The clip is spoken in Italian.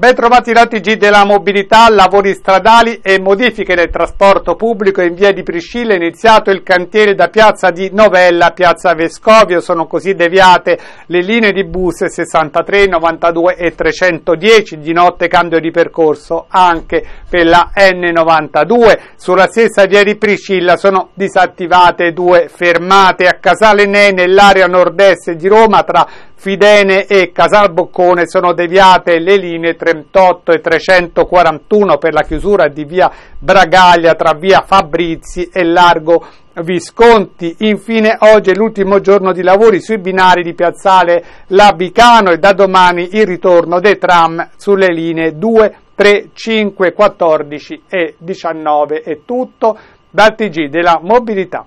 Ben trovati da TG della mobilità, lavori stradali e modifiche del trasporto pubblico in via di Priscilla è iniziato il cantiere da piazza di Novella a piazza Vescovio, sono così deviate le linee di bus 63, 92 e 310, di notte cambio di percorso anche per la N92, sulla stessa via di Priscilla sono disattivate due fermate a Casale Ne nell'area nord-est di Roma tra Fidene e Casal Boccone sono deviate le linee 3 338 e 341 per la chiusura di via Bragaglia tra via Fabrizi e largo Visconti. Infine oggi è l'ultimo giorno di lavori sui binari di Piazzale Labicano e da domani il ritorno dei tram sulle linee 2, 3, 5, 14 e 19. È tutto dal TG della mobilità.